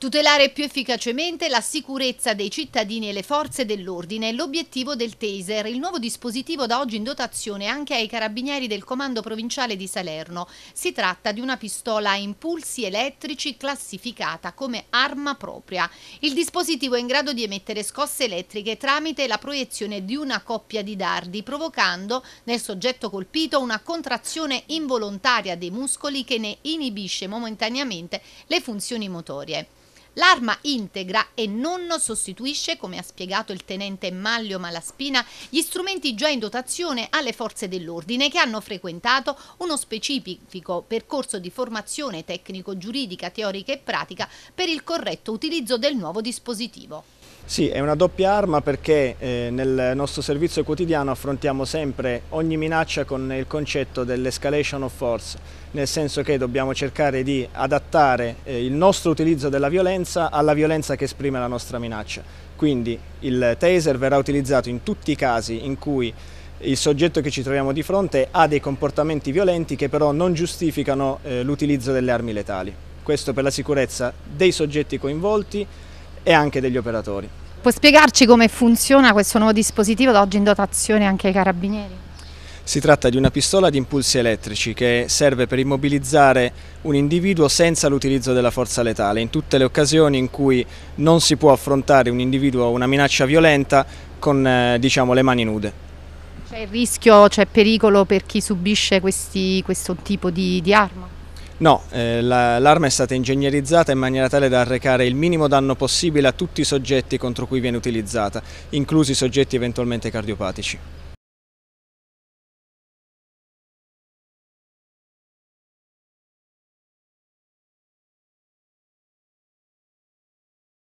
Tutelare più efficacemente la sicurezza dei cittadini e le forze dell'ordine è l'obiettivo del Taser, il nuovo dispositivo da oggi in dotazione anche ai carabinieri del Comando Provinciale di Salerno. Si tratta di una pistola a impulsi elettrici classificata come arma propria. Il dispositivo è in grado di emettere scosse elettriche tramite la proiezione di una coppia di dardi, provocando nel soggetto colpito una contrazione involontaria dei muscoli che ne inibisce momentaneamente le funzioni motorie. L'arma integra e non sostituisce, come ha spiegato il tenente Maglio Malaspina, gli strumenti già in dotazione alle forze dell'ordine che hanno frequentato uno specifico percorso di formazione tecnico-giuridica, teorica e pratica per il corretto utilizzo del nuovo dispositivo. Sì, è una doppia arma perché eh, nel nostro servizio quotidiano affrontiamo sempre ogni minaccia con il concetto dell'escalation of force, nel senso che dobbiamo cercare di adattare eh, il nostro utilizzo della violenza alla violenza che esprime la nostra minaccia. Quindi il taser verrà utilizzato in tutti i casi in cui il soggetto che ci troviamo di fronte ha dei comportamenti violenti che però non giustificano eh, l'utilizzo delle armi letali. Questo per la sicurezza dei soggetti coinvolti, e anche degli operatori. Può spiegarci come funziona questo nuovo dispositivo da oggi in dotazione anche ai carabinieri? Si tratta di una pistola di impulsi elettrici che serve per immobilizzare un individuo senza l'utilizzo della forza letale. In tutte le occasioni in cui non si può affrontare un individuo o una minaccia violenta con eh, diciamo, le mani nude. C'è il rischio, c'è pericolo per chi subisce questi, questo tipo di, di arma? No, eh, l'arma la, è stata ingegnerizzata in maniera tale da arrecare il minimo danno possibile a tutti i soggetti contro cui viene utilizzata, inclusi soggetti eventualmente cardiopatici.